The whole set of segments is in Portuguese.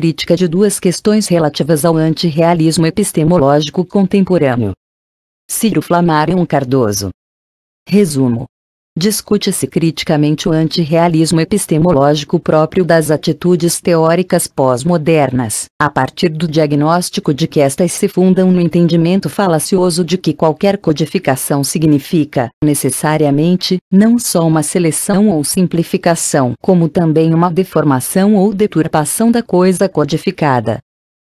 crítica de duas questões relativas ao antirrealismo epistemológico contemporâneo. Ciro Flamário Cardoso. Resumo discute-se criticamente o antirrealismo epistemológico próprio das atitudes teóricas pós-modernas, a partir do diagnóstico de que estas se fundam no entendimento falacioso de que qualquer codificação significa, necessariamente, não só uma seleção ou simplificação, como também uma deformação ou deturpação da coisa codificada,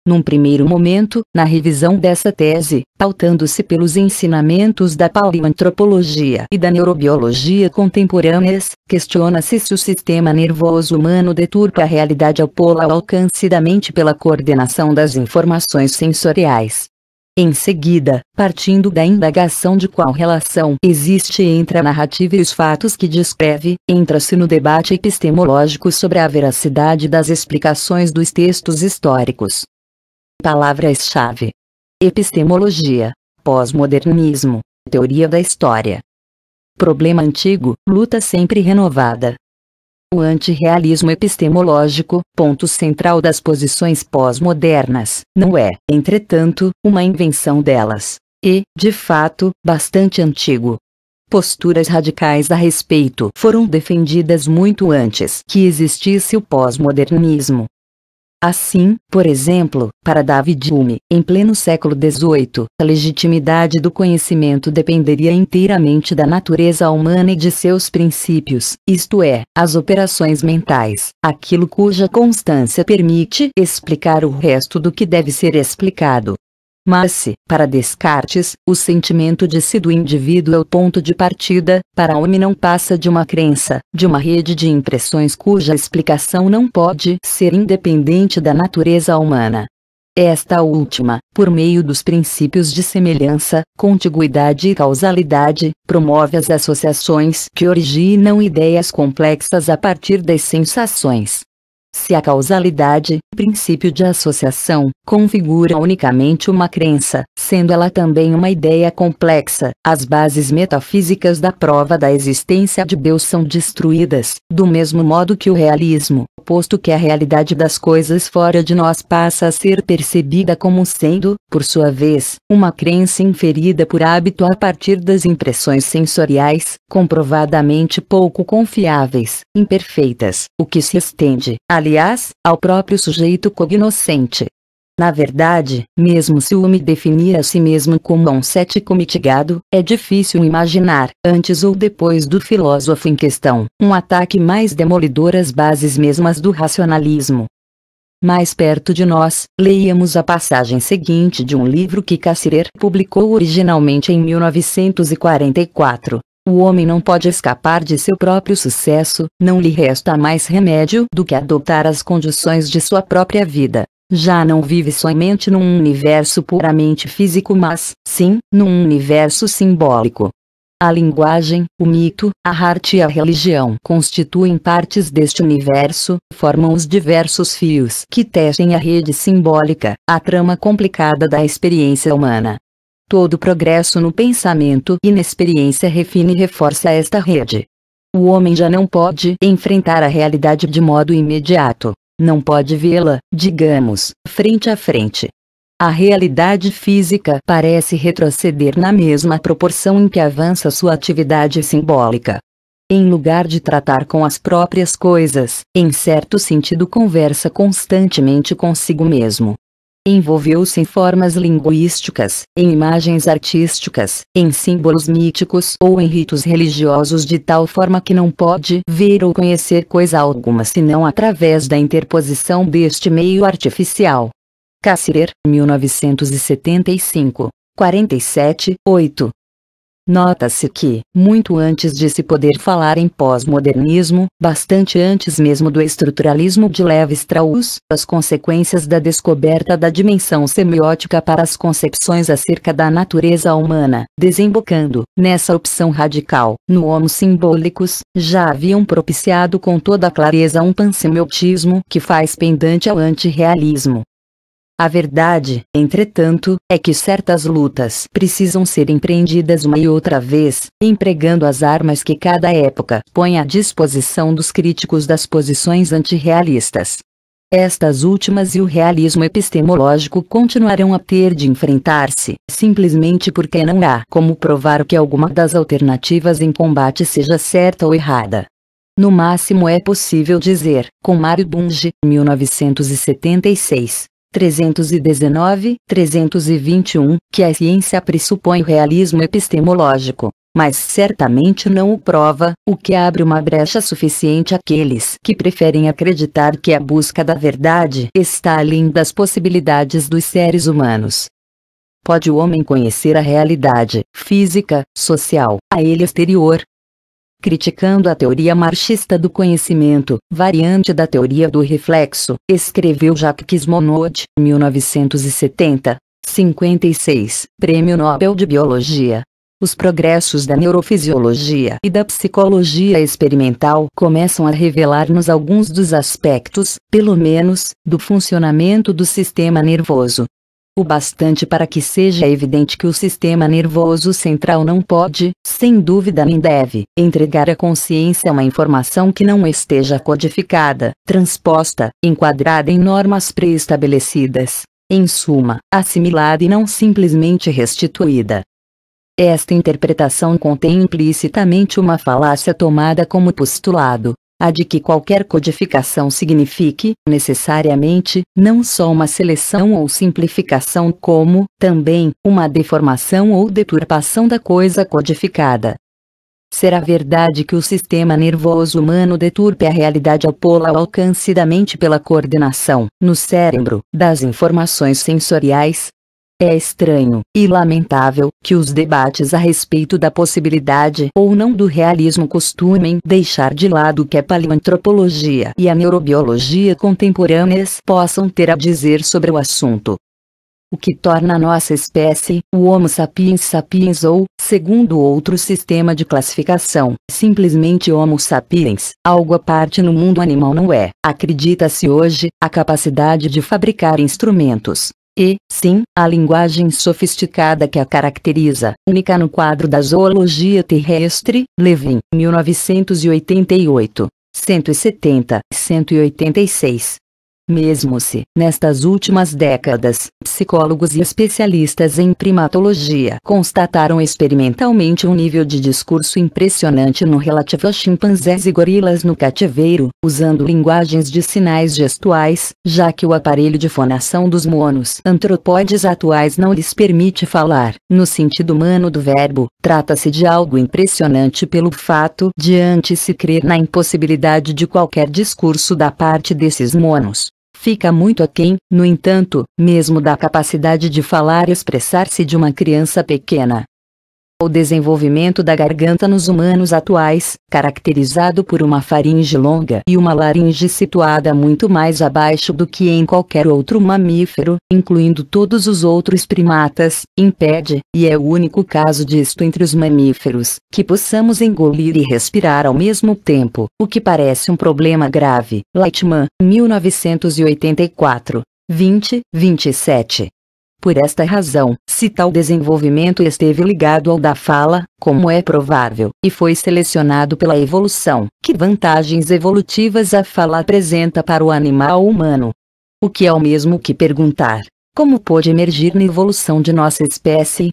num primeiro momento, na revisão dessa tese, pautando-se pelos ensinamentos da paleoantropologia e da neurobiologia contemporâneas, questiona-se se o sistema nervoso humano deturpa a realidade ao pô ao alcance da mente pela coordenação das informações sensoriais. Em seguida, partindo da indagação de qual relação existe entre a narrativa e os fatos que descreve, entra-se no debate epistemológico sobre a veracidade das explicações dos textos históricos. Palavras-chave: epistemologia, pós-modernismo, teoria da história. Problema antigo, luta sempre renovada. O antirrealismo epistemológico, ponto central das posições pós-modernas, não é, entretanto, uma invenção delas, e, de fato, bastante antigo. Posturas radicais a respeito foram defendidas muito antes que existisse o pós-modernismo. Assim, por exemplo, para David Hume, em pleno século XVIII, a legitimidade do conhecimento dependeria inteiramente da natureza humana e de seus princípios, isto é, as operações mentais, aquilo cuja constância permite explicar o resto do que deve ser explicado mas se, para Descartes, o sentimento de si do indivíduo é o ponto de partida, para homem não passa de uma crença, de uma rede de impressões cuja explicação não pode ser independente da natureza humana. Esta última, por meio dos princípios de semelhança, contiguidade e causalidade, promove as associações que originam ideias complexas a partir das sensações. Se a causalidade, princípio de associação, configura unicamente uma crença, sendo ela também uma ideia complexa, as bases metafísicas da prova da existência de Deus são destruídas, do mesmo modo que o realismo, posto que a realidade das coisas fora de nós passa a ser percebida como sendo, por sua vez, uma crença inferida por hábito a partir das impressões sensoriais, comprovadamente pouco confiáveis, imperfeitas, o que se estende a aliás, ao próprio sujeito cognoscente. Na verdade, mesmo se o homem definia a si mesmo como um cético mitigado, é difícil imaginar, antes ou depois do filósofo em questão, um ataque mais demolidor às bases mesmas do racionalismo. Mais perto de nós, leiamos a passagem seguinte de um livro que Cassirer publicou originalmente em 1944, o homem não pode escapar de seu próprio sucesso, não lhe resta mais remédio do que adotar as condições de sua própria vida. Já não vive somente num universo puramente físico, mas, sim, num universo simbólico. A linguagem, o mito, a arte e a religião constituem partes deste universo, formam os diversos fios que tecem a rede simbólica, a trama complicada da experiência humana. Todo progresso no pensamento e na experiência refina e reforça esta rede. O homem já não pode enfrentar a realidade de modo imediato. Não pode vê-la, digamos, frente a frente. A realidade física parece retroceder na mesma proporção em que avança sua atividade simbólica. Em lugar de tratar com as próprias coisas, em certo sentido conversa constantemente consigo mesmo. Envolveu-se em formas linguísticas, em imagens artísticas, em símbolos míticos ou em ritos religiosos de tal forma que não pode ver ou conhecer coisa alguma senão através da interposição deste meio artificial. Cassirer, 1975, 47, 8. Nota-se que, muito antes de se poder falar em pós-modernismo, bastante antes mesmo do estruturalismo de Levi-Strauss, as consequências da descoberta da dimensão semiótica para as concepções acerca da natureza humana, desembocando, nessa opção radical, no homo simbólicos, já haviam propiciado com toda clareza um pansemiotismo que faz pendente ao antirrealismo. A verdade, entretanto, é que certas lutas precisam ser empreendidas uma e outra vez, empregando as armas que cada época põe à disposição dos críticos das posições antirrealistas. Estas últimas e o realismo epistemológico continuarão a ter de enfrentar-se, simplesmente porque não há como provar que alguma das alternativas em combate seja certa ou errada. No máximo é possível dizer, com Mario Bunge, 1976, 319, 321, que a ciência pressupõe o realismo epistemológico, mas certamente não o prova, o que abre uma brecha suficiente àqueles que preferem acreditar que a busca da verdade está além das possibilidades dos seres humanos. Pode o homem conhecer a realidade física, social, a ele exterior, criticando a teoria marxista do conhecimento, variante da teoria do reflexo, escreveu Jacques Monod, 1970. 56. Prêmio Nobel de Biologia. Os progressos da neurofisiologia e da psicologia experimental começam a revelar-nos alguns dos aspectos, pelo menos, do funcionamento do sistema nervoso, o bastante para que seja evidente que o sistema nervoso central não pode, sem dúvida nem deve, entregar à consciência uma informação que não esteja codificada, transposta, enquadrada em normas pré-estabelecidas, em suma, assimilada e não simplesmente restituída. Esta interpretação contém implicitamente uma falácia tomada como postulado, a de que qualquer codificação signifique, necessariamente, não só uma seleção ou simplificação como, também, uma deformação ou deturpação da coisa codificada. Será verdade que o sistema nervoso humano deturpe a realidade ao pô-la ao alcance da mente pela coordenação, no cérebro, das informações sensoriais, é estranho e lamentável que os debates a respeito da possibilidade ou não do realismo costumem deixar de lado o que a paleoantropologia e a neurobiologia contemporâneas possam ter a dizer sobre o assunto o que torna a nossa espécie, o Homo sapiens sapiens ou, segundo outro sistema de classificação, simplesmente Homo sapiens, algo à parte no mundo animal não é. Acredita-se hoje, a capacidade de fabricar instrumentos, e, sim, a linguagem sofisticada que a caracteriza, única no quadro da zoologia terrestre, Levin, 1988. 170, 186. Mesmo se, nestas últimas décadas, psicólogos e especialistas em primatologia constataram experimentalmente um nível de discurso impressionante no relativo a chimpanzés e gorilas no cativeiro, usando linguagens de sinais gestuais, já que o aparelho de fonação dos monos antropóides atuais não lhes permite falar, no sentido humano do verbo, trata-se de algo impressionante pelo fato de antes se crer na impossibilidade de qualquer discurso da parte desses monos fica muito aquém, no entanto, mesmo da capacidade de falar e expressar-se de uma criança pequena o desenvolvimento da garganta nos humanos atuais, caracterizado por uma faringe longa e uma laringe situada muito mais abaixo do que em qualquer outro mamífero, incluindo todos os outros primatas, impede, e é o único caso disto entre os mamíferos, que possamos engolir e respirar ao mesmo tempo, o que parece um problema grave. Lightman, 1984. 20, 27. Por esta razão, se tal desenvolvimento esteve ligado ao da fala, como é provável, e foi selecionado pela evolução, que vantagens evolutivas a fala apresenta para o animal humano? O que é o mesmo que perguntar: como pôde emergir na evolução de nossa espécie?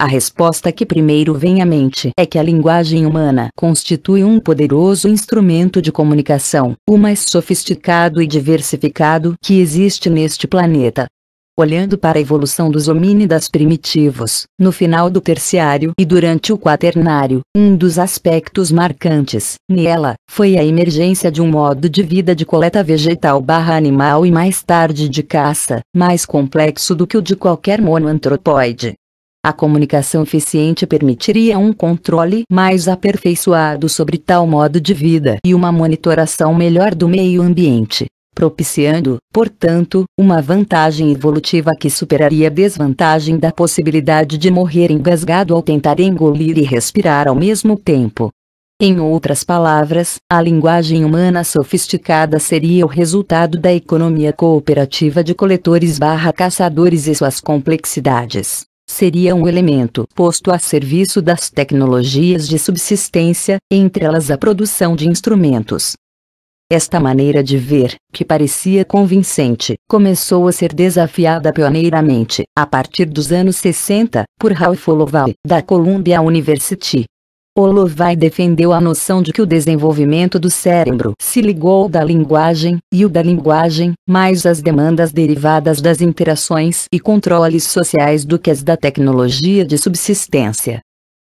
A resposta que primeiro vem à mente é que a linguagem humana constitui um poderoso instrumento de comunicação, o mais sofisticado e diversificado que existe neste planeta olhando para a evolução dos homínidas primitivos, no final do terciário e durante o quaternário, um dos aspectos marcantes nela foi a emergência de um modo de vida de coleta vegetal barra animal e mais tarde de caça, mais complexo do que o de qualquer monoantropóide. A comunicação eficiente permitiria um controle mais aperfeiçoado sobre tal modo de vida e uma monitoração melhor do meio ambiente, propiciando, portanto, uma vantagem evolutiva que superaria a desvantagem da possibilidade de morrer engasgado ao tentar engolir e respirar ao mesmo tempo. Em outras palavras, a linguagem humana sofisticada seria o resultado da economia cooperativa de coletores barra caçadores e suas complexidades. Seria um elemento posto a serviço das tecnologias de subsistência, entre elas a produção de instrumentos, esta maneira de ver, que parecia convincente, começou a ser desafiada pioneiramente, a partir dos anos 60, por Ralph Oloval, da Columbia University. Olovai defendeu a noção de que o desenvolvimento do cérebro se ligou da linguagem, e o da linguagem, mais as demandas derivadas das interações e controles sociais do que as da tecnologia de subsistência.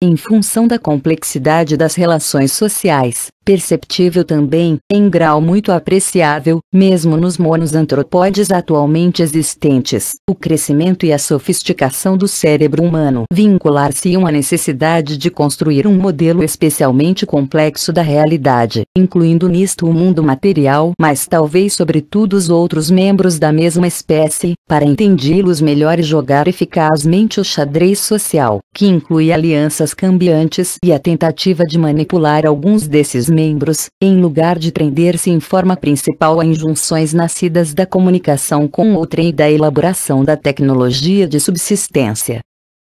Em função da complexidade das relações sociais, perceptível também, em grau muito apreciável, mesmo nos monos antropóides atualmente existentes. O crescimento e a sofisticação do cérebro humano vincular-se-iam à necessidade de construir um modelo especialmente complexo da realidade, incluindo nisto o mundo material, mas talvez sobretudo os outros membros da mesma espécie, para entendê-los melhor e jogar eficazmente o xadrez social, que inclui alianças cambiantes e a tentativa de manipular alguns desses membros, em lugar de prender-se em forma principal a injunções nascidas da comunicação com outrem e da elaboração da tecnologia de subsistência.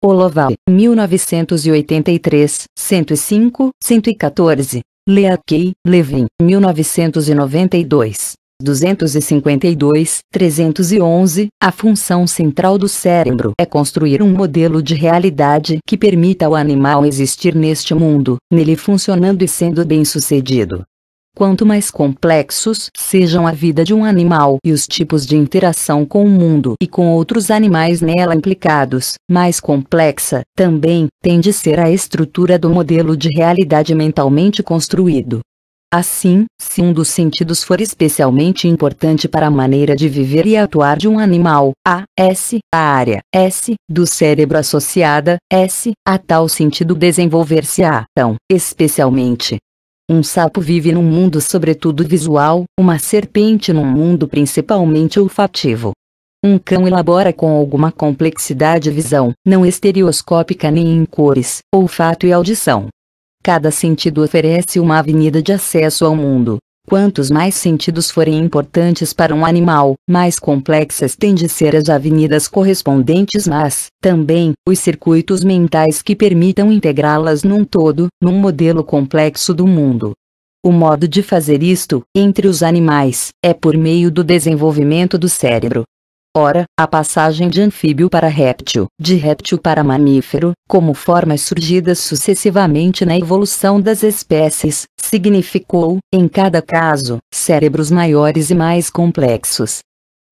Oloval, 1983, 105, 114. Leakey, Levin, 1992. 252, 311, a função central do cérebro é construir um modelo de realidade que permita ao animal existir neste mundo, nele funcionando e sendo bem-sucedido. Quanto mais complexos sejam a vida de um animal e os tipos de interação com o mundo e com outros animais nela implicados, mais complexa, também, tende a ser a estrutura do modelo de realidade mentalmente construído. Assim, se um dos sentidos for especialmente importante para a maneira de viver e atuar de um animal, a S, a área S do cérebro associada S a tal sentido desenvolver-se-á tão especialmente. Um sapo vive num mundo sobretudo visual, uma serpente num mundo principalmente olfativo. Um cão elabora com alguma complexidade visão, não estereoscópica nem em cores, olfato e audição. Cada sentido oferece uma avenida de acesso ao mundo. Quantos mais sentidos forem importantes para um animal, mais complexas têm a ser as avenidas correspondentes, mas, também, os circuitos mentais que permitam integrá-las num todo, num modelo complexo do mundo. O modo de fazer isto, entre os animais, é por meio do desenvolvimento do cérebro, Ora, a passagem de anfíbio para réptil, de réptil para mamífero, como formas surgidas sucessivamente na evolução das espécies, significou, em cada caso, cérebros maiores e mais complexos.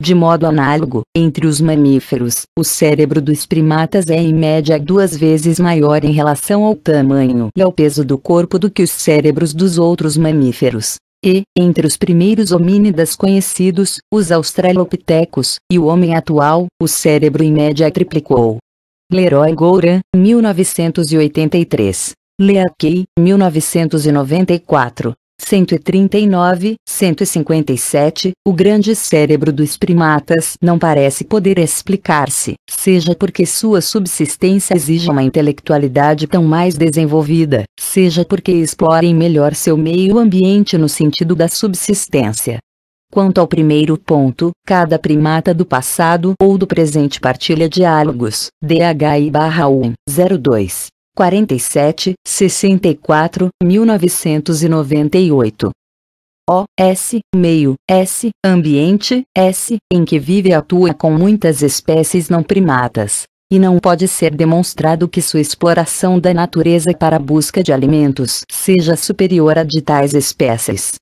De modo análogo, entre os mamíferos, o cérebro dos primatas é em média duas vezes maior em relação ao tamanho e ao peso do corpo do que os cérebros dos outros mamíferos. E, entre os primeiros homínidas conhecidos, os australopitecos, e o homem atual, o cérebro em média triplicou. Leroy Goura, 1983. Leakey, 1994. 139, 157, o grande cérebro dos primatas não parece poder explicar-se, seja porque sua subsistência exige uma intelectualidade tão mais desenvolvida, seja porque explorem melhor seu meio ambiente no sentido da subsistência. Quanto ao primeiro ponto, cada primata do passado ou do presente partilha diálogos, DHI-1, 02, 47, 64, 1998. O, S, meio, S, ambiente, S, em que vive e atua com muitas espécies não primatas. E não pode ser demonstrado que sua exploração da natureza para a busca de alimentos seja superior à de tais espécies.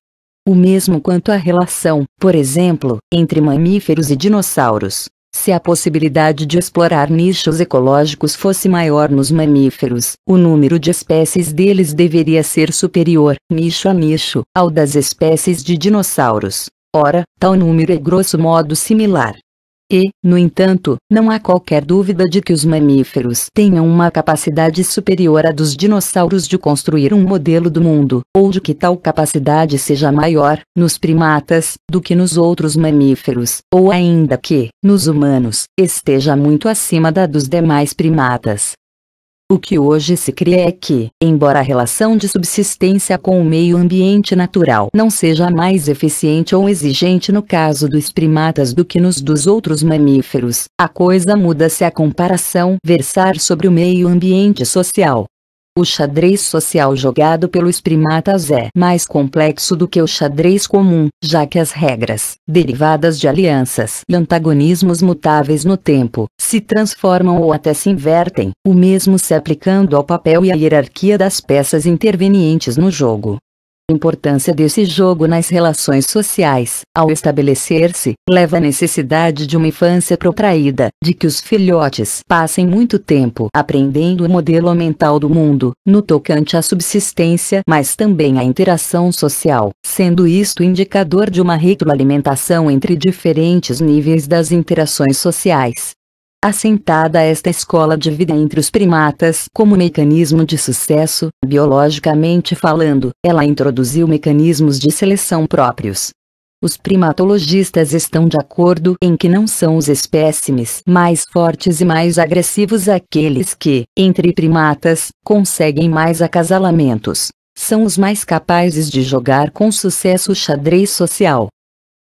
O mesmo quanto à relação, por exemplo, entre mamíferos e dinossauros, se a possibilidade de explorar nichos ecológicos fosse maior nos mamíferos, o número de espécies deles deveria ser superior, nicho a nicho, ao das espécies de dinossauros. Ora, tal número é grosso modo similar. E, no entanto, não há qualquer dúvida de que os mamíferos tenham uma capacidade superior à dos dinossauros de construir um modelo do mundo, ou de que tal capacidade seja maior, nos primatas, do que nos outros mamíferos, ou ainda que, nos humanos, esteja muito acima da dos demais primatas. O que hoje se crê é que, embora a relação de subsistência com o meio ambiente natural não seja mais eficiente ou exigente no caso dos primatas do que nos dos outros mamíferos, a coisa muda se a comparação versar sobre o meio ambiente social, o xadrez social jogado pelos primatas é mais complexo do que o xadrez comum, já que as regras, derivadas de alianças e antagonismos mutáveis no tempo, se transformam ou até se invertem, o mesmo se aplicando ao papel e à hierarquia das peças intervenientes no jogo importância desse jogo nas relações sociais, ao estabelecer-se, leva à necessidade de uma infância protraída, de que os filhotes passem muito tempo aprendendo o modelo mental do mundo, no tocante à subsistência, mas também à interação social, sendo isto indicador de uma retroalimentação entre diferentes níveis das interações sociais. Assentada esta escola de vida entre os primatas como mecanismo de sucesso, biologicamente falando, ela introduziu mecanismos de seleção próprios. Os primatologistas estão de acordo em que não são os espécimes mais fortes e mais agressivos aqueles que, entre primatas, conseguem mais acasalamentos. São os mais capazes de jogar com sucesso o xadrez social.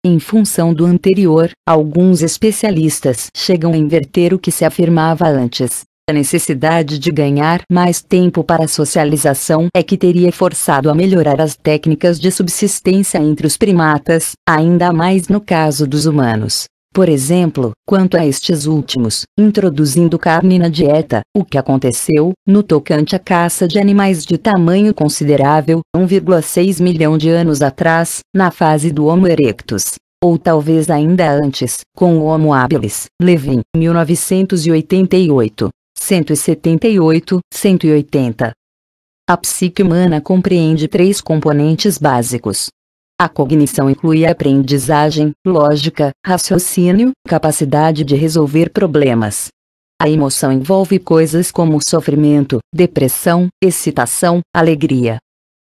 Em função do anterior, alguns especialistas chegam a inverter o que se afirmava antes. A necessidade de ganhar mais tempo para a socialização é que teria forçado a melhorar as técnicas de subsistência entre os primatas, ainda mais no caso dos humanos. Por exemplo, quanto a estes últimos, introduzindo carne na dieta, o que aconteceu, no tocante à caça de animais de tamanho considerável, 1,6 milhão de anos atrás, na fase do Homo erectus. Ou talvez ainda antes, com o Homo habilis, Levin, 1988. 178, 180. A psique humana compreende três componentes básicos: a cognição inclui a aprendizagem, lógica, raciocínio, capacidade de resolver problemas. A emoção envolve coisas como sofrimento, depressão, excitação, alegria.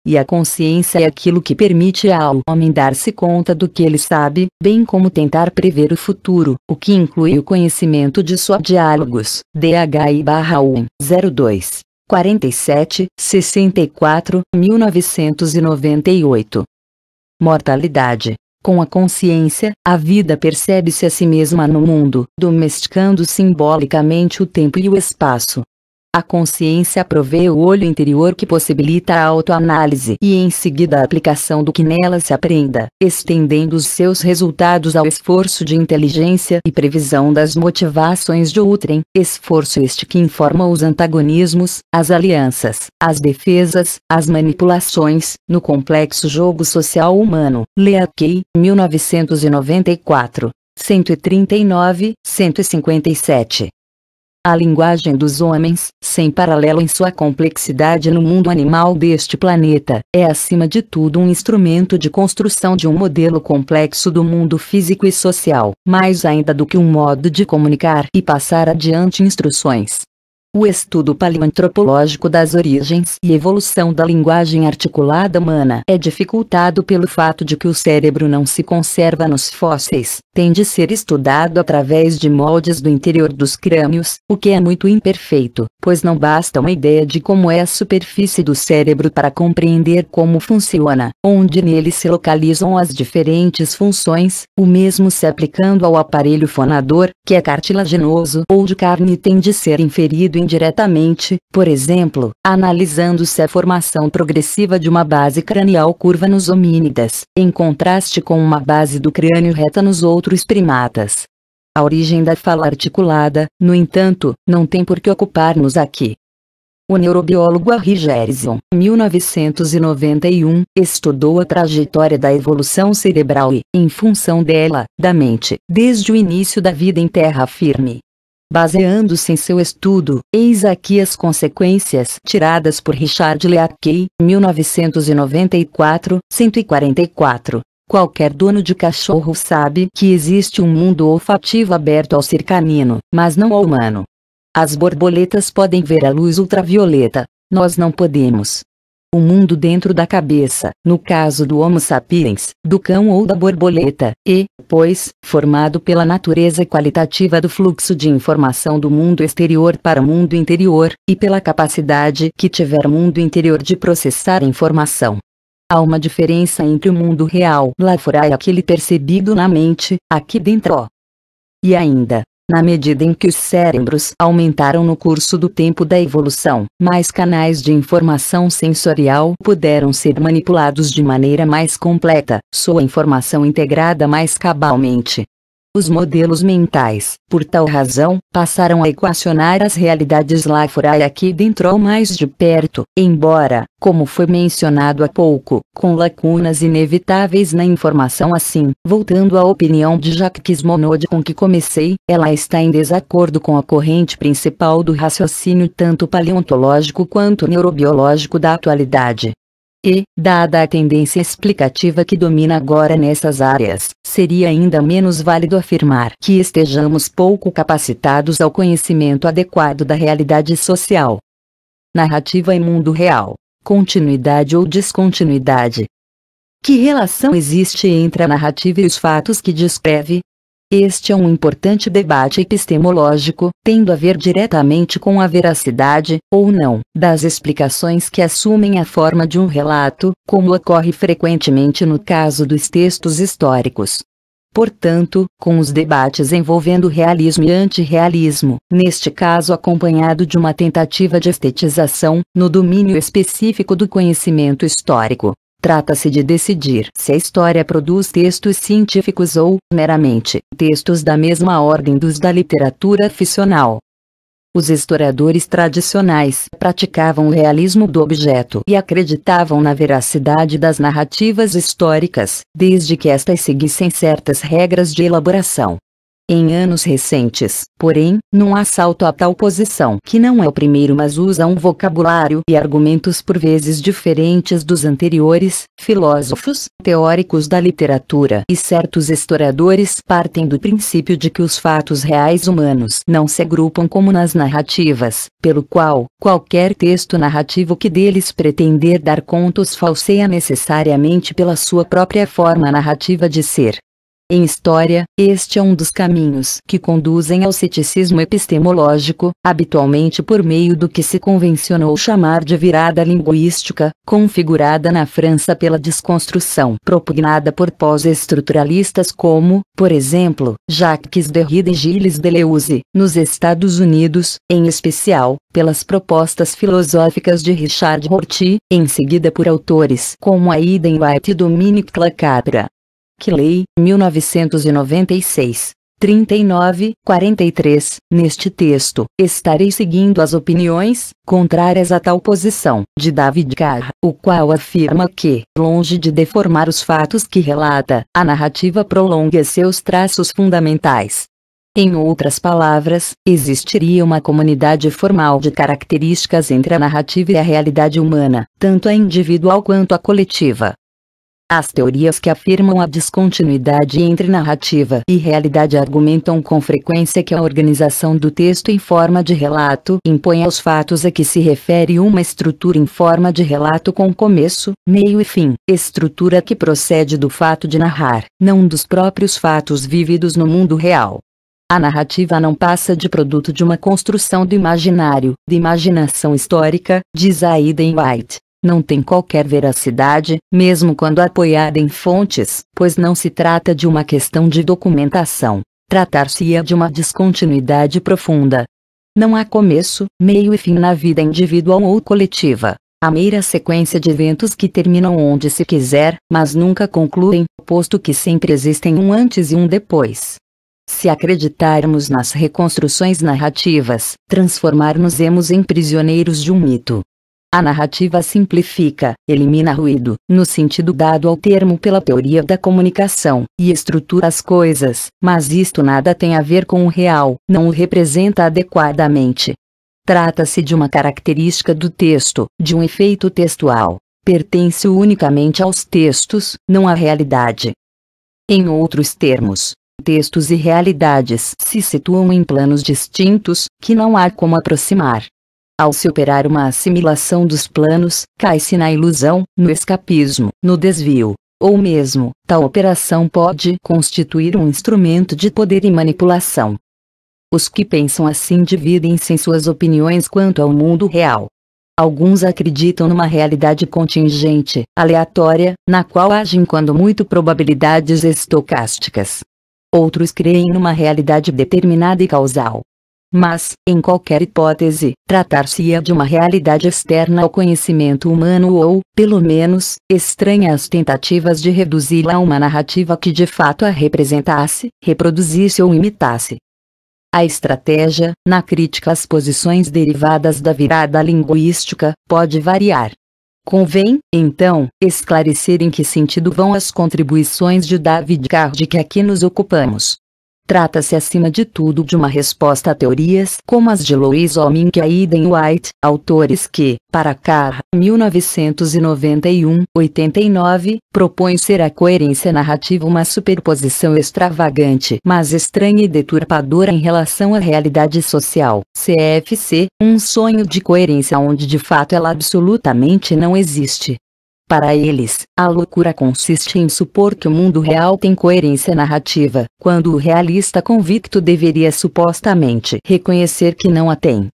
E a consciência é aquilo que permite ao homem dar-se conta do que ele sabe, bem como tentar prever o futuro, o que inclui o conhecimento de sua diálogos, DHI-1, 02, 47, 64, 1998 mortalidade. Com a consciência, a vida percebe-se a si mesma no mundo, domesticando simbolicamente o tempo e o espaço, a consciência provê o olho interior que possibilita a autoanálise e em seguida a aplicação do que nela se aprenda, estendendo os seus resultados ao esforço de inteligência e previsão das motivações de outrem, esforço este que informa os antagonismos, as alianças, as defesas, as manipulações, no complexo jogo social humano. Lea Key, 1994. 139, 157. A linguagem dos homens, sem paralelo em sua complexidade no mundo animal deste planeta, é acima de tudo um instrumento de construção de um modelo complexo do mundo físico e social, mais ainda do que um modo de comunicar e passar adiante instruções. O estudo paleoantropológico das origens e evolução da linguagem articulada humana é dificultado pelo fato de que o cérebro não se conserva nos fósseis, tem de ser estudado através de moldes do interior dos crânios, o que é muito imperfeito, pois não basta uma ideia de como é a superfície do cérebro para compreender como funciona, onde nele se localizam as diferentes funções, o mesmo se aplicando ao aparelho fonador, que é cartilaginoso ou de carne e tem de ser inferido em indiretamente, por exemplo, analisando-se a formação progressiva de uma base cranial curva nos homínidas, em contraste com uma base do crânio reta nos outros primatas. A origem da fala articulada, no entanto, não tem por que ocupar-nos aqui. O neurobiólogo Harry Gerson, 1991, estudou a trajetória da evolução cerebral e, em função dela, da mente, desde o início da vida em terra firme. Baseando-se em seu estudo, eis aqui as consequências tiradas por Richard Leakey, 1994, 144. Qualquer dono de cachorro sabe que existe um mundo olfativo aberto ao ser canino, mas não ao humano. As borboletas podem ver a luz ultravioleta, nós não podemos o mundo dentro da cabeça, no caso do Homo sapiens, do cão ou da borboleta, e, pois, formado pela natureza qualitativa do fluxo de informação do mundo exterior para o mundo interior, e pela capacidade que tiver o mundo interior de processar a informação. Há uma diferença entre o mundo real lá fora e aquele percebido na mente, aqui dentro. E ainda, na medida em que os cérebros aumentaram no curso do tempo da evolução, mais canais de informação sensorial puderam ser manipulados de maneira mais completa, sua informação integrada mais cabalmente, os modelos mentais, por tal razão, passaram a equacionar as realidades lá fora e aqui dentro ou mais de perto, embora, como foi mencionado há pouco, com lacunas inevitáveis na informação assim. Voltando à opinião de Jacques Monod com que comecei, ela está em desacordo com a corrente principal do raciocínio tanto paleontológico quanto neurobiológico da atualidade, e, dada a tendência explicativa que domina agora nessas áreas, seria ainda menos válido afirmar que estejamos pouco capacitados ao conhecimento adequado da realidade social. Narrativa e mundo real. Continuidade ou descontinuidade. Que relação existe entre a narrativa e os fatos que descreve, este é um importante debate epistemológico, tendo a ver diretamente com a veracidade, ou não, das explicações que assumem a forma de um relato, como ocorre frequentemente no caso dos textos históricos. Portanto, com os debates envolvendo realismo e antirrealismo, neste caso acompanhado de uma tentativa de estetização, no domínio específico do conhecimento histórico, Trata-se de decidir se a história produz textos científicos ou, meramente, textos da mesma ordem dos da literatura ficcional. Os historiadores tradicionais praticavam o realismo do objeto e acreditavam na veracidade das narrativas históricas, desde que estas seguissem certas regras de elaboração, em anos recentes, porém, num assalto a tal posição que não é o primeiro mas usa um vocabulário e argumentos por vezes diferentes dos anteriores, filósofos, teóricos da literatura e certos historiadores partem do princípio de que os fatos reais humanos não se agrupam como nas narrativas, pelo qual, qualquer texto narrativo que deles pretender dar contos falseia necessariamente pela sua própria forma narrativa de ser. Em história, este é um dos caminhos que conduzem ao ceticismo epistemológico, habitualmente por meio do que se convencionou chamar de virada linguística, configurada na França pela desconstrução propugnada por pós-estruturalistas como, por exemplo, Jacques Derrida e Gilles Deleuze, nos Estados Unidos, em especial, pelas propostas filosóficas de Richard Rorty, em seguida por autores como Aiden White e Dominique Lacapra que Lei 1996 39, 43. Neste texto, estarei seguindo as opiniões contrárias a tal posição de David Carr, o qual afirma que, longe de deformar os fatos que relata, a narrativa prolonga seus traços fundamentais. Em outras palavras, existiria uma comunidade formal de características entre a narrativa e a realidade humana, tanto a individual quanto a coletiva, as teorias que afirmam a descontinuidade entre narrativa e realidade argumentam com frequência que a organização do texto em forma de relato impõe aos fatos a que se refere uma estrutura em forma de relato com começo, meio e fim, estrutura que procede do fato de narrar, não dos próprios fatos vividos no mundo real. A narrativa não passa de produto de uma construção do imaginário, de imaginação histórica, diz Aiden White não tem qualquer veracidade, mesmo quando apoiada em fontes, pois não se trata de uma questão de documentação. Tratar-se-ia de uma descontinuidade profunda. Não há começo, meio e fim na vida individual ou coletiva. A meira sequência de eventos que terminam onde se quiser, mas nunca concluem, posto que sempre existem um antes e um depois. Se acreditarmos nas reconstruções narrativas, transformar-nos-emos em prisioneiros de um mito, a narrativa simplifica, elimina ruído, no sentido dado ao termo pela teoria da comunicação, e estrutura as coisas, mas isto nada tem a ver com o real, não o representa adequadamente. Trata-se de uma característica do texto, de um efeito textual. Pertence unicamente aos textos, não à realidade. Em outros termos, textos e realidades se situam em planos distintos, que não há como aproximar. Ao se operar uma assimilação dos planos, cai-se na ilusão, no escapismo, no desvio. Ou mesmo, tal operação pode constituir um instrumento de poder e manipulação. Os que pensam assim dividem-se em suas opiniões quanto ao mundo real. Alguns acreditam numa realidade contingente, aleatória, na qual agem quando muito probabilidades estocásticas. Outros creem numa realidade determinada e causal, mas, em qualquer hipótese, tratar-se-ia de uma realidade externa ao conhecimento humano ou, pelo menos, estranha às tentativas de reduzi-la a uma narrativa que de fato a representasse, reproduzisse ou imitasse. A estratégia, na crítica às posições derivadas da virada linguística, pode variar. Convém, então, esclarecer em que sentido vão as contribuições de David Card que aqui nos ocupamos. Trata-se acima de tudo de uma resposta a teorias como as de Louise Omin e Aiden White, autores que, para Carr, 1991, 89, propõe ser a coerência narrativa uma superposição extravagante mas estranha e deturpadora em relação à realidade social. CFC, um sonho de coerência onde de fato ela absolutamente não existe. Para eles, a loucura consiste em supor que o mundo real tem coerência narrativa, quando o realista convicto deveria supostamente reconhecer que não a tem.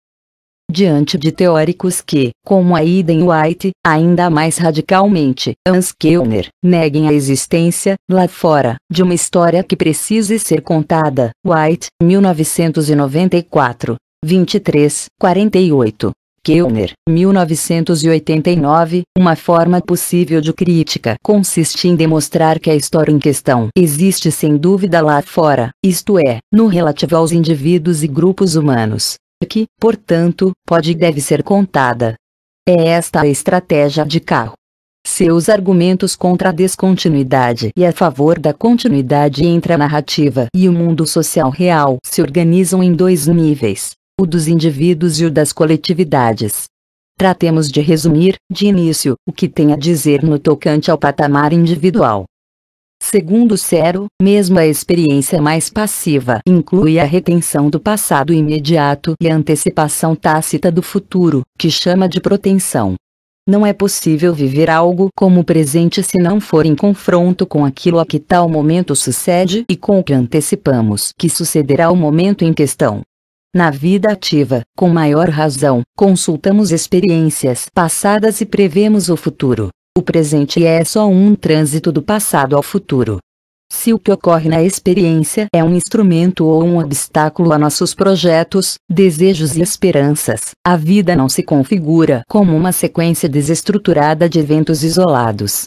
Diante de teóricos que, como Eden White, ainda mais radicalmente, Anskelner, neguem a existência, lá fora, de uma história que precise ser contada, White, 1994, 23, 48. Kellner, 1989, uma forma possível de crítica consiste em demonstrar que a história em questão existe sem dúvida lá fora, isto é, no relativo aos indivíduos e grupos humanos, que, portanto, pode e deve ser contada. É esta a estratégia de Carro. Seus argumentos contra a descontinuidade e a favor da continuidade entre a narrativa e o mundo social real se organizam em dois níveis o dos indivíduos e o das coletividades. Tratemos de resumir, de início, o que tem a dizer no tocante ao patamar individual. Segundo Cero, mesmo a experiência mais passiva inclui a retenção do passado imediato e a antecipação tácita do futuro, que chama de protenção. Não é possível viver algo como o presente se não for em confronto com aquilo a que tal momento sucede e com o que antecipamos que sucederá o momento em questão. Na vida ativa, com maior razão, consultamos experiências passadas e prevemos o futuro. O presente é só um trânsito do passado ao futuro. Se o que ocorre na experiência é um instrumento ou um obstáculo a nossos projetos, desejos e esperanças, a vida não se configura como uma sequência desestruturada de eventos isolados,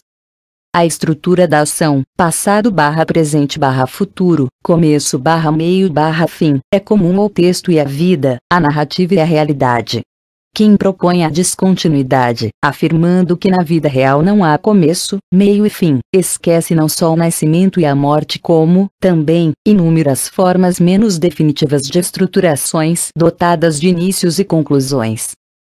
a estrutura da ação, passado barra presente barra futuro, começo barra meio barra fim, é comum ao texto e à vida, à narrativa e à realidade. Quem propõe a descontinuidade, afirmando que na vida real não há começo, meio e fim, esquece não só o nascimento e a morte como, também, inúmeras formas menos definitivas de estruturações dotadas de inícios e conclusões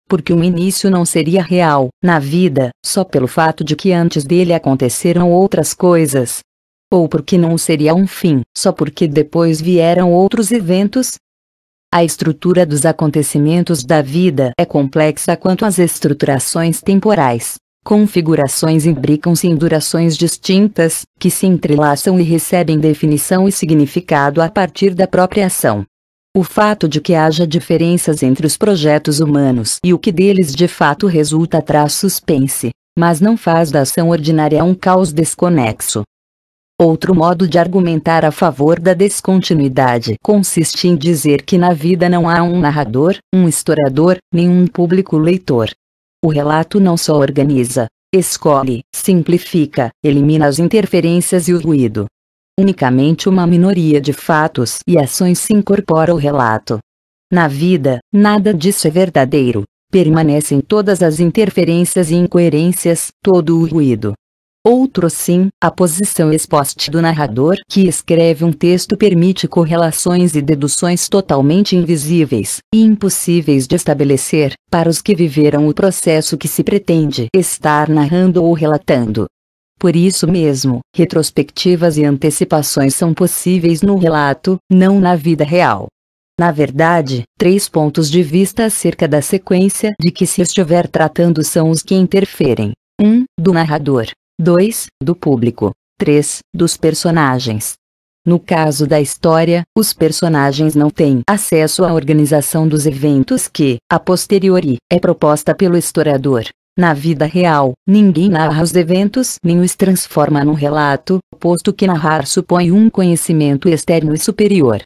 porque o início não seria real, na vida, só pelo fato de que antes dele aconteceram outras coisas. Ou porque não seria um fim, só porque depois vieram outros eventos, a estrutura dos acontecimentos da vida é complexa quanto às estruturações temporais. Configurações imbricam-se em durações distintas, que se entrelaçam e recebem definição e significado a partir da própria ação. O fato de que haja diferenças entre os projetos humanos e o que deles de fato resulta traz suspense, mas não faz da ação ordinária um caos desconexo. Outro modo de argumentar a favor da descontinuidade consiste em dizer que na vida não há um narrador, um historiador, um público leitor. O relato não só organiza, escolhe, simplifica, elimina as interferências e o ruído, Unicamente uma minoria de fatos e ações se incorpora ao relato. Na vida, nada disso é verdadeiro. Permanecem todas as interferências e incoerências, todo o ruído. Outro sim, a posição exposta do narrador que escreve um texto permite correlações e deduções totalmente invisíveis e impossíveis de estabelecer para os que viveram o processo que se pretende estar narrando ou relatando. Por isso mesmo, retrospectivas e antecipações são possíveis no relato, não na vida real. Na verdade, três pontos de vista acerca da sequência de que se estiver tratando são os que interferem: 1. Um, do narrador. 2. Do público. 3. Dos personagens. No caso da história, os personagens não têm acesso à organização dos eventos que, a posteriori, é proposta pelo historiador. Na vida real, ninguém narra os eventos nem os transforma num relato, posto que narrar supõe um conhecimento externo e superior.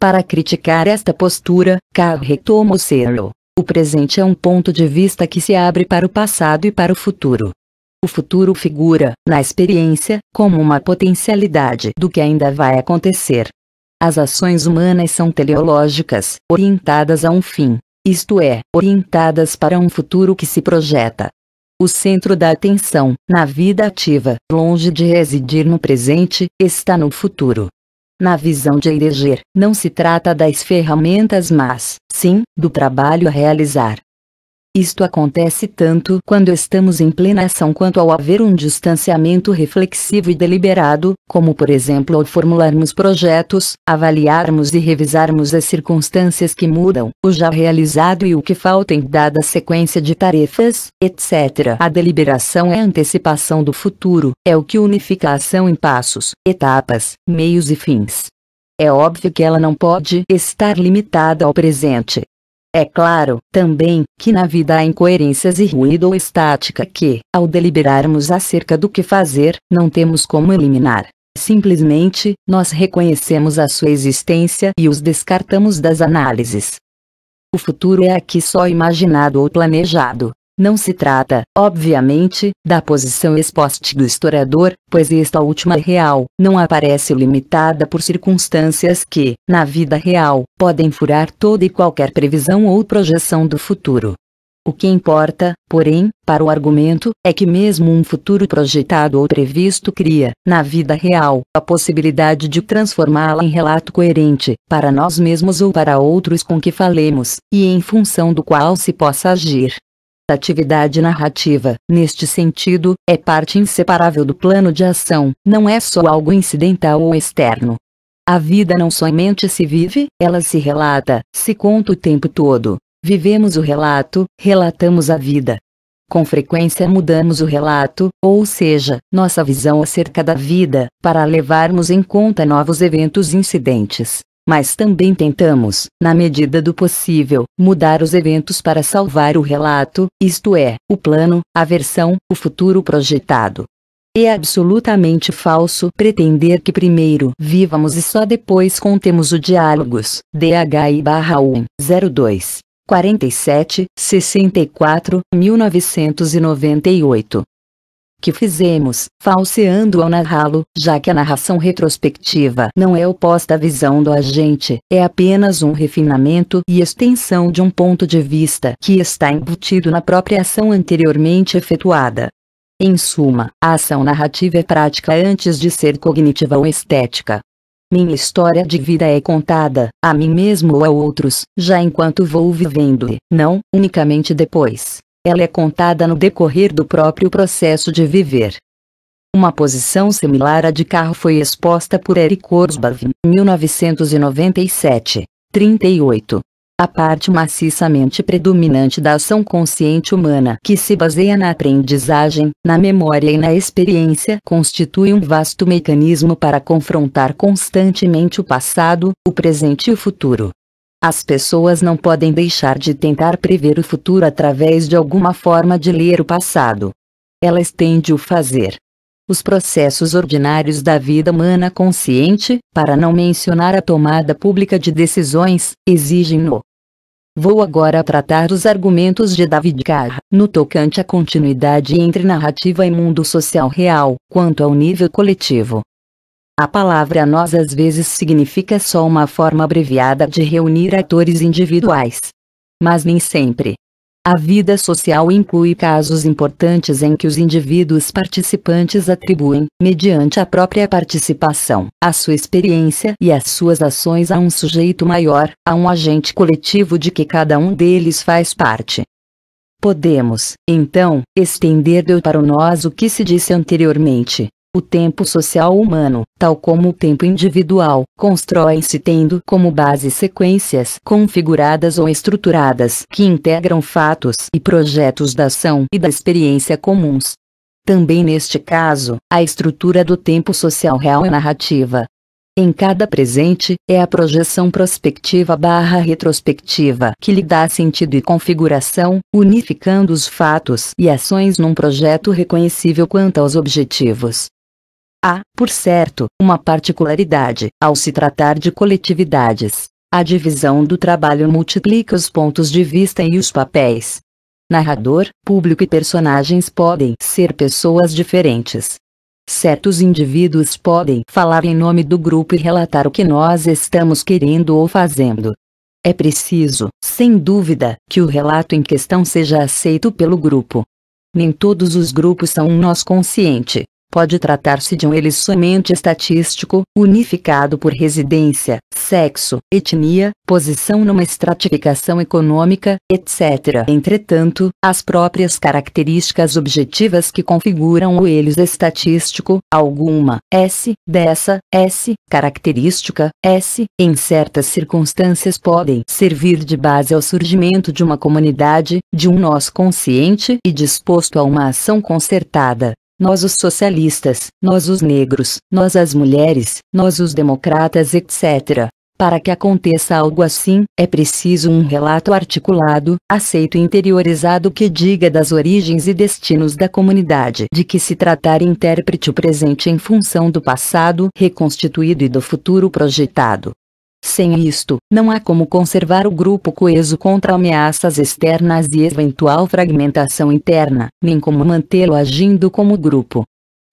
Para criticar esta postura, Carr retoma o selo. O presente é um ponto de vista que se abre para o passado e para o futuro. O futuro figura, na experiência, como uma potencialidade do que ainda vai acontecer. As ações humanas são teleológicas, orientadas a um fim, isto é, orientadas para um futuro que se projeta. O centro da atenção, na vida ativa, longe de residir no presente, está no futuro. Na visão de Hereger, não se trata das ferramentas mas, sim, do trabalho a realizar. Isto acontece tanto quando estamos em plena ação quanto ao haver um distanciamento reflexivo e deliberado, como por exemplo ao formularmos projetos, avaliarmos e revisarmos as circunstâncias que mudam, o já realizado e o que falta em dada sequência de tarefas, etc. A deliberação é a antecipação do futuro, é o que unifica a ação em passos, etapas, meios e fins. É óbvio que ela não pode estar limitada ao presente, é claro, também, que na vida há incoerências e ruído ou estática que, ao deliberarmos acerca do que fazer, não temos como eliminar. Simplesmente, nós reconhecemos a sua existência e os descartamos das análises. O futuro é aqui só imaginado ou planejado, não se trata, obviamente, da posição exposta do historiador, pois esta última real não aparece limitada por circunstâncias que, na vida real, podem furar toda e qualquer previsão ou projeção do futuro. O que importa, porém, para o argumento, é que mesmo um futuro projetado ou previsto cria, na vida real, a possibilidade de transformá-la em relato coerente, para nós mesmos ou para outros com que falemos, e em função do qual se possa agir. A atividade narrativa, neste sentido, é parte inseparável do plano de ação, não é só algo incidental ou externo. A vida não somente se vive, ela se relata, se conta o tempo todo. Vivemos o relato, relatamos a vida. Com frequência mudamos o relato, ou seja, nossa visão acerca da vida, para levarmos em conta novos eventos incidentes mas também tentamos, na medida do possível, mudar os eventos para salvar o relato, isto é, o plano, a versão, o futuro projetado. É absolutamente falso pretender que primeiro vivamos e só depois contemos o diálogos. DHI-1, 02, 47, 64, 1998 que fizemos, falseando ao narrá-lo, já que a narração retrospectiva não é oposta à visão do agente, é apenas um refinamento e extensão de um ponto de vista que está embutido na própria ação anteriormente efetuada. Em suma, a ação narrativa é prática antes de ser cognitiva ou estética. Minha história de vida é contada, a mim mesmo ou a outros, já enquanto vou vivendo e, não, unicamente depois ela é contada no decorrer do próprio processo de viver. Uma posição similar à de carro foi exposta por Eric Orsbav 1997, 38. A parte maciçamente predominante da ação consciente humana que se baseia na aprendizagem, na memória e na experiência constitui um vasto mecanismo para confrontar constantemente o passado, o presente e o futuro. As pessoas não podem deixar de tentar prever o futuro através de alguma forma de ler o passado. Elas têm de o fazer. Os processos ordinários da vida humana consciente, para não mencionar a tomada pública de decisões, exigem-no. Vou agora tratar dos argumentos de David Carr, no tocante à continuidade entre narrativa e mundo social real, quanto ao nível coletivo. A palavra nós às vezes significa só uma forma abreviada de reunir atores individuais. Mas nem sempre. A vida social inclui casos importantes em que os indivíduos participantes atribuem, mediante a própria participação, a sua experiência e as suas ações a um sujeito maior, a um agente coletivo de que cada um deles faz parte. Podemos, então, estender do para o nós o que se disse anteriormente, o tempo social humano, tal como o tempo individual, constroem-se tendo como base sequências configuradas ou estruturadas que integram fatos e projetos da ação e da experiência comuns. Também neste caso, a estrutura do tempo social real é narrativa. Em cada presente, é a projeção prospectiva barra retrospectiva que lhe dá sentido e configuração, unificando os fatos e ações num projeto reconhecível quanto aos objetivos Há, por certo, uma particularidade ao se tratar de coletividades. A divisão do trabalho multiplica os pontos de vista e os papéis. Narrador, público e personagens podem ser pessoas diferentes. Certos indivíduos podem falar em nome do grupo e relatar o que nós estamos querendo ou fazendo. É preciso, sem dúvida, que o relato em questão seja aceito pelo grupo. Nem todos os grupos são um nós consciente, pode tratar-se de um somente estatístico, unificado por residência, sexo, etnia, posição numa estratificação econômica, etc. Entretanto, as próprias características objetivas que configuram o elis estatístico, alguma S dessa S característica S, em certas circunstâncias podem servir de base ao surgimento de uma comunidade, de um nós consciente e disposto a uma ação concertada nós os socialistas, nós os negros, nós as mulheres, nós os democratas, etc. Para que aconteça algo assim, é preciso um relato articulado, aceito e interiorizado que diga das origens e destinos da comunidade de que se tratar e interprete o presente em função do passado reconstituído e do futuro projetado. Sem isto, não há como conservar o grupo coeso contra ameaças externas e eventual fragmentação interna, nem como mantê-lo agindo como grupo.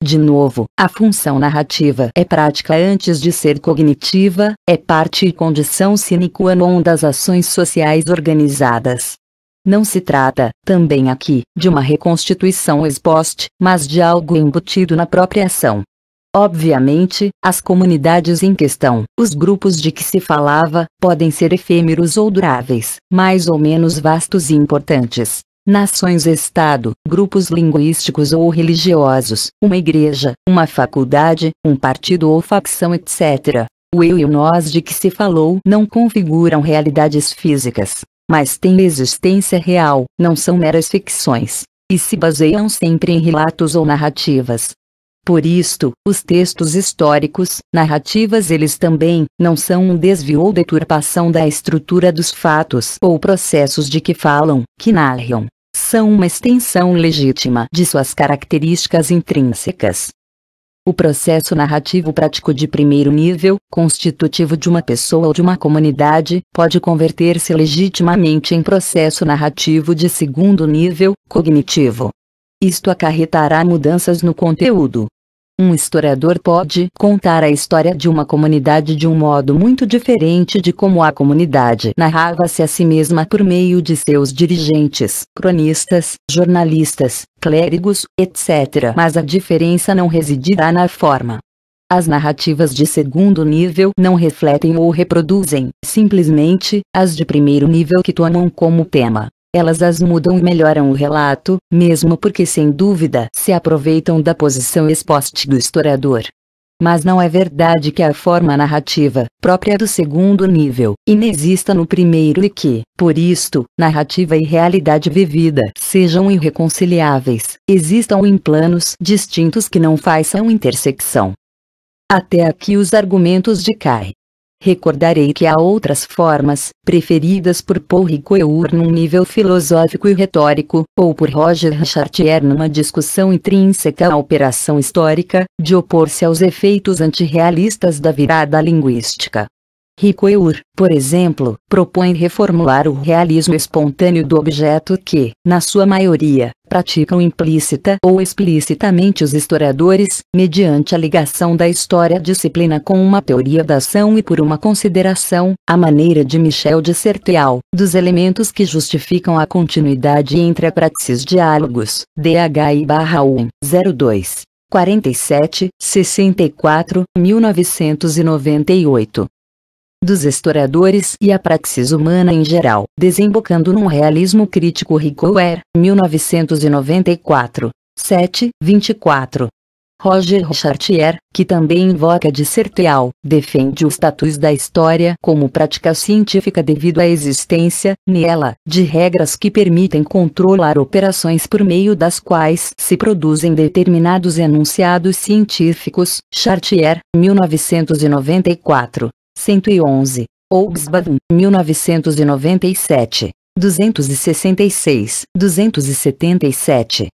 De novo, a função narrativa é prática antes de ser cognitiva, é parte e condição sine qua non das ações sociais organizadas. Não se trata, também aqui, de uma reconstituição ex post, mas de algo embutido na própria ação. Obviamente, as comunidades em questão, os grupos de que se falava, podem ser efêmeros ou duráveis, mais ou menos vastos e importantes. Nações-Estado, grupos linguísticos ou religiosos, uma igreja, uma faculdade, um partido ou facção, etc. O eu e o nós de que se falou não configuram realidades físicas, mas têm existência real, não são meras ficções, e se baseiam sempre em relatos ou narrativas, por isto, os textos históricos, narrativas eles também, não são um desvio ou deturpação da estrutura dos fatos ou processos de que falam, que narram. São uma extensão legítima de suas características intrínsecas. O processo narrativo prático de primeiro nível, constitutivo de uma pessoa ou de uma comunidade, pode converter-se legitimamente em processo narrativo de segundo nível, cognitivo, isto acarretará mudanças no conteúdo. Um historiador pode contar a história de uma comunidade de um modo muito diferente de como a comunidade narrava-se a si mesma por meio de seus dirigentes, cronistas, jornalistas, clérigos, etc. Mas a diferença não residirá na forma. As narrativas de segundo nível não refletem ou reproduzem, simplesmente, as de primeiro nível que tomam como tema. Elas as mudam e melhoram o relato, mesmo porque sem dúvida se aproveitam da posição exposta do historiador. Mas não é verdade que a forma narrativa, própria do segundo nível, inexista no primeiro e que, por isto, narrativa e realidade vivida sejam irreconciliáveis, existam em planos distintos que não façam intersecção. Até aqui os argumentos de Kai. Recordarei que há outras formas, preferidas por Paul Ricoeur num nível filosófico e retórico, ou por Roger Chartier numa discussão intrínseca à operação histórica, de opor-se aos efeitos antirrealistas da virada linguística. Ricoeur, por exemplo, propõe reformular o realismo espontâneo do objeto que, na sua maioria, praticam implícita ou explicitamente os historiadores, mediante a ligação da história disciplina com uma teoria da ação e por uma consideração, a maneira de Michel de Certeau, dos elementos que justificam a continuidade entre a praxis diálogos, DHI barra 1, 02. 47, 64, 1998 dos historiadores e a praxis humana em geral, desembocando num realismo crítico Ricoeur, 1994. 7, 24. Roger Chartier, que também invoca de Serteal, defende o status da história como prática científica devido à existência, nela, de regras que permitem controlar operações por meio das quais se produzem determinados enunciados científicos, Chartier, 1994. 111, Oxbam, 1997, 266, 277.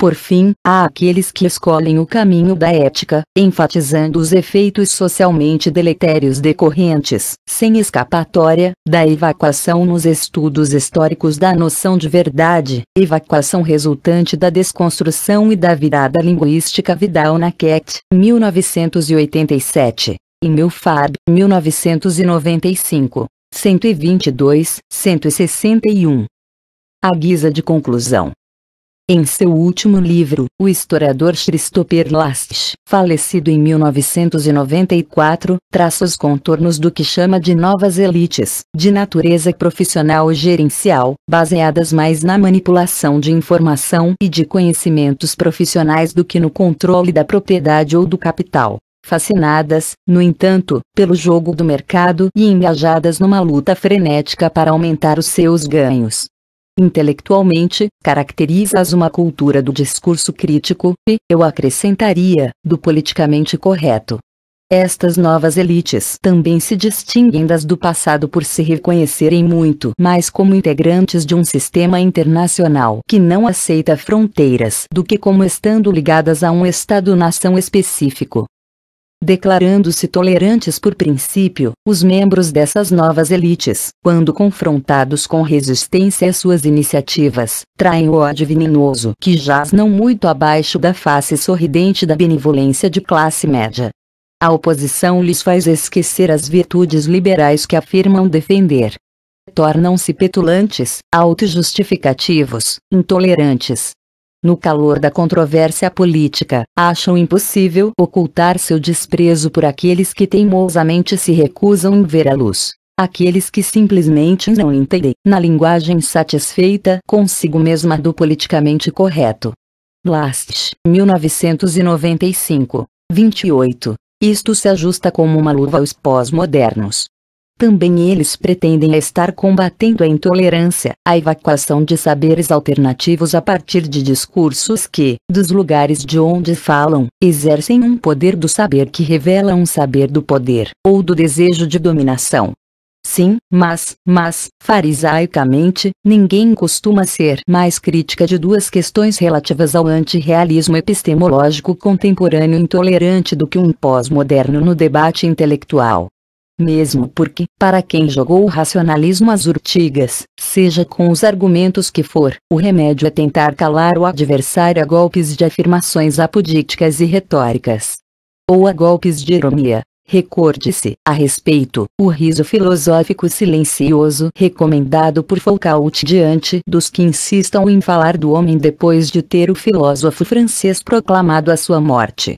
Por fim, há aqueles que escolhem o caminho da ética, enfatizando os efeitos socialmente deletérios decorrentes, sem escapatória, da evacuação nos estudos históricos da noção de verdade, evacuação resultante da desconstrução e da virada linguística Vidal na CAT, 1987 e meu Fab 1995, 122, 161. A guisa de conclusão. Em seu último livro, o historiador Christopher Last, falecido em 1994, traça os contornos do que chama de novas elites, de natureza profissional e gerencial, baseadas mais na manipulação de informação e de conhecimentos profissionais do que no controle da propriedade ou do capital fascinadas, no entanto, pelo jogo do mercado e engajadas numa luta frenética para aumentar os seus ganhos. Intelectualmente, caracteriza-as uma cultura do discurso crítico e, eu acrescentaria, do politicamente correto. Estas novas elites também se distinguem das do passado por se reconhecerem muito mais como integrantes de um sistema internacional que não aceita fronteiras do que como estando ligadas a um Estado-nação específico. Declarando-se tolerantes por princípio, os membros dessas novas elites, quando confrontados com resistência às suas iniciativas, traem o ódio venenoso que jaz não muito abaixo da face sorridente da benevolência de classe média. A oposição lhes faz esquecer as virtudes liberais que afirmam defender. Tornam-se petulantes, autojustificativos, intolerantes, no calor da controvérsia política, acham impossível ocultar seu desprezo por aqueles que teimosamente se recusam em ver a luz. Aqueles que simplesmente não entendem, na linguagem satisfeita consigo mesma do politicamente correto. Last, 1995, 28. Isto se ajusta como uma luva aos pós-modernos. Também eles pretendem estar combatendo a intolerância, a evacuação de saberes alternativos a partir de discursos que, dos lugares de onde falam, exercem um poder do saber que revela um saber do poder, ou do desejo de dominação. Sim, mas, mas, farisaicamente, ninguém costuma ser mais crítica de duas questões relativas ao antirrealismo epistemológico contemporâneo intolerante do que um pós-moderno no debate intelectual mesmo porque, para quem jogou o racionalismo às urtigas, seja com os argumentos que for, o remédio é tentar calar o adversário a golpes de afirmações apodíticas e retóricas. Ou a golpes de ironia. Recorde-se, a respeito, o riso filosófico silencioso recomendado por Foucault diante dos que insistam em falar do homem depois de ter o filósofo francês proclamado a sua morte.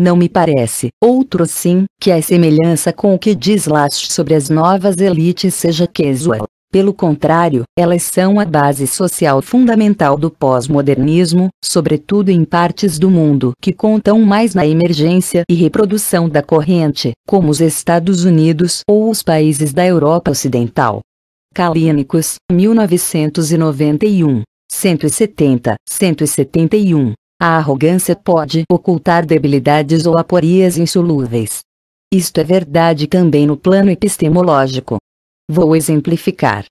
Não me parece, outro sim, que a semelhança com o que diz Lash sobre as novas elites seja casual. Pelo contrário, elas são a base social fundamental do pós-modernismo, sobretudo em partes do mundo que contam mais na emergência e reprodução da corrente, como os Estados Unidos ou os países da Europa Ocidental. Calínicos, 1991. 170, 171. A arrogância pode ocultar debilidades ou aporias insolúveis. Isto é verdade também no plano epistemológico. Vou exemplificar.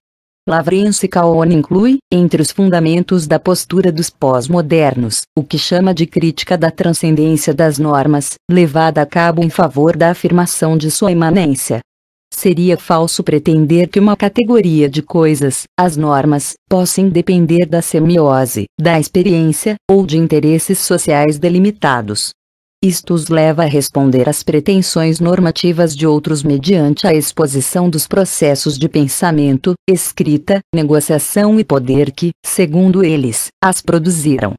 Lavrense Caon inclui, entre os fundamentos da postura dos pós-modernos, o que chama de crítica da transcendência das normas, levada a cabo em favor da afirmação de sua imanência, Seria falso pretender que uma categoria de coisas, as normas, possam depender da semiose, da experiência, ou de interesses sociais delimitados. Isto os leva a responder às pretensões normativas de outros mediante a exposição dos processos de pensamento, escrita, negociação e poder que, segundo eles, as produziram.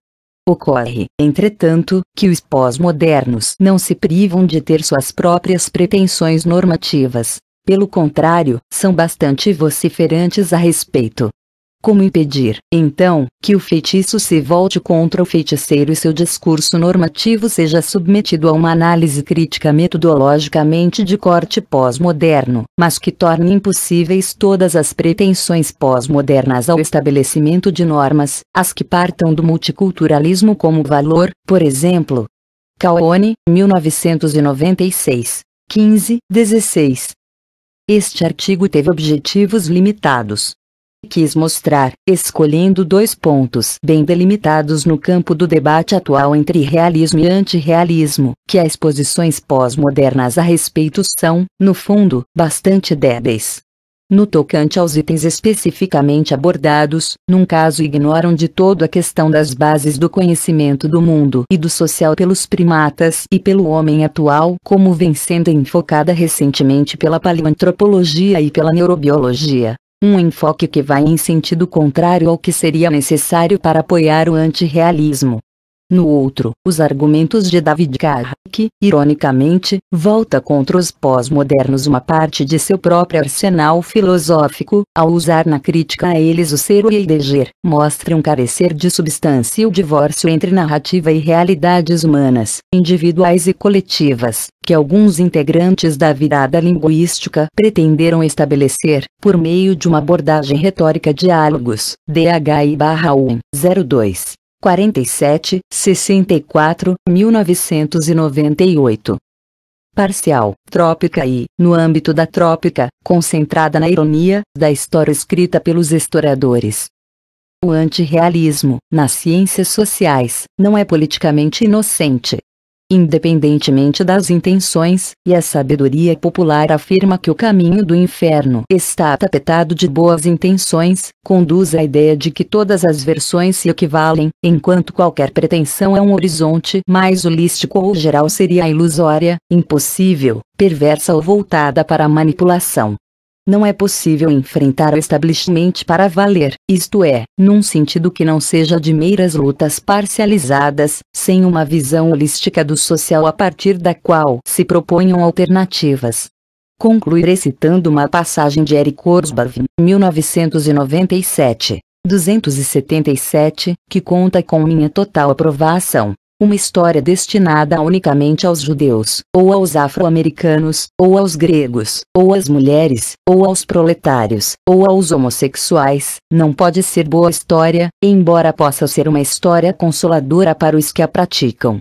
Ocorre, entretanto, que os pós-modernos não se privam de ter suas próprias pretensões normativas, pelo contrário, são bastante vociferantes a respeito. Como impedir, então, que o feitiço se volte contra o feiticeiro e seu discurso normativo seja submetido a uma análise crítica metodologicamente de corte pós-moderno, mas que torne impossíveis todas as pretensões pós-modernas ao estabelecimento de normas, as que partam do multiculturalismo como valor, por exemplo? Caone, 1996. 15, 16. Este artigo teve objetivos limitados. Quis mostrar, escolhendo dois pontos bem delimitados no campo do debate atual entre realismo e antirrealismo, que as posições pós-modernas a respeito são, no fundo, bastante débeis no tocante aos itens especificamente abordados, num caso ignoram de todo a questão das bases do conhecimento do mundo e do social pelos primatas e pelo homem atual, como vem sendo enfocada recentemente pela paleoantropologia e pela neurobiologia. Um enfoque que vai em sentido contrário ao que seria necessário para apoiar o antirrealismo. No outro, os argumentos de David Carr, que, ironicamente, volta contra os pós-modernos uma parte de seu próprio arsenal filosófico, ao usar na crítica a eles o ser e eleger, mostram carecer de substância o divórcio entre narrativa e realidades humanas, individuais e coletivas, que alguns integrantes da virada linguística pretenderam estabelecer, por meio de uma abordagem retórica diálogos, DHI-1, 02. 47, 64, 1998. Parcial, trópica e, no âmbito da trópica, concentrada na ironia, da história escrita pelos historiadores. O antirrealismo, nas ciências sociais, não é politicamente inocente, independentemente das intenções, e a sabedoria popular afirma que o caminho do inferno está tapetado de boas intenções, conduz à ideia de que todas as versões se equivalem, enquanto qualquer pretensão a é um horizonte mais holístico ou geral seria ilusória, impossível, perversa ou voltada para a manipulação não é possível enfrentar o establishment para valer, isto é, num sentido que não seja de meiras lutas parcializadas, sem uma visão holística do social a partir da qual se proponham alternativas. Concluirei citando uma passagem de Eric Orsbav, 1997. 277, que conta com minha total aprovação uma história destinada unicamente aos judeus, ou aos afro-americanos, ou aos gregos, ou às mulheres, ou aos proletários, ou aos homossexuais, não pode ser boa história, embora possa ser uma história consoladora para os que a praticam.